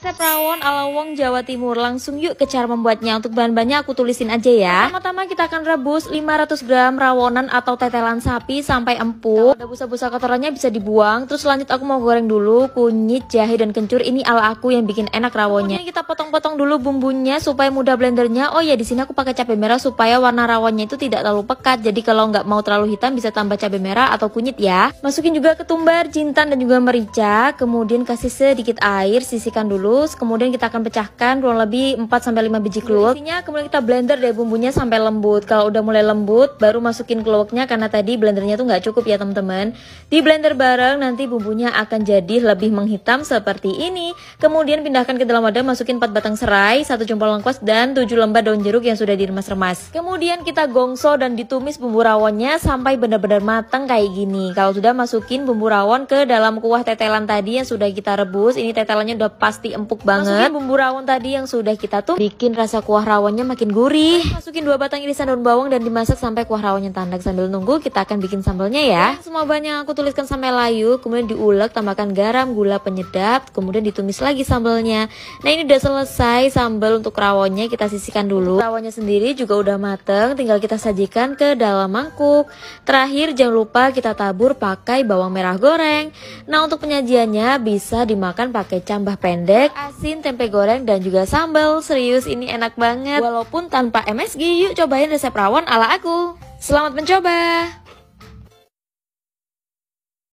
Resep rawon ala wong Jawa Timur Langsung yuk ke cara membuatnya Untuk bahan-bahannya aku tulisin aja ya Pertama-tama kita akan rebus 500 gram rawonan atau tetelan sapi sampai empuk Kalau busa-busa kotorannya bisa dibuang Terus selanjutnya aku mau goreng dulu kunyit, jahe, dan kencur Ini ala aku yang bikin enak rawonnya Kemudian kita potong-potong dulu bumbunya supaya mudah blendernya Oh ya di sini aku pakai cabai merah supaya warna rawonnya itu tidak terlalu pekat Jadi kalau nggak mau terlalu hitam bisa tambah cabai merah atau kunyit ya Masukin juga ketumbar, jintan, dan juga merica Kemudian kasih sedikit air, sisihkan dulu halus, kemudian kita akan pecahkan kurang lebih 4 sampai 5 biji keluak Isinya kemudian kita blender deh bumbunya sampai lembut. Kalau udah mulai lembut baru masukin keluaknya karena tadi blendernya tuh nggak cukup ya teman-teman. Di blender bareng nanti bumbunya akan jadi lebih menghitam seperti ini. Kemudian pindahkan ke dalam wadah masukin 4 batang serai, satu jempol lengkuas dan 7 lembar daun jeruk yang sudah diremas-remas. Kemudian kita gongso dan ditumis bumbu rawonnya sampai benar-benar matang kayak gini. Kalau sudah masukin bumbu rawon ke dalam kuah tetelan tadi yang sudah kita rebus, ini tetelannya udah pasti empuk banget. Masukin bumbu rawon tadi yang sudah kita tuh bikin rasa kuah rawonnya makin gurih. masukin dua batang irisan daun bawang dan dimasak sampai kuah rawonnya tandak. Sambil nunggu kita akan bikin sambalnya ya. Dan semua bahan yang aku tuliskan sampai layu, kemudian diulek, tambahkan garam, gula penyedap, kemudian ditumis lagi sambalnya. Nah ini udah selesai sambal untuk rawonnya kita sisihkan dulu. Rawonnya sendiri juga udah mateng, tinggal kita sajikan ke dalam mangkuk. Terakhir jangan lupa kita tabur pakai bawang merah goreng. Nah untuk penyajiannya bisa dimakan pakai cambah pendek bebek asin, tempe goreng, dan juga sambal. Serius ini enak banget. Walaupun tanpa MSG, yuk cobain resep rawon ala aku. Selamat mencoba!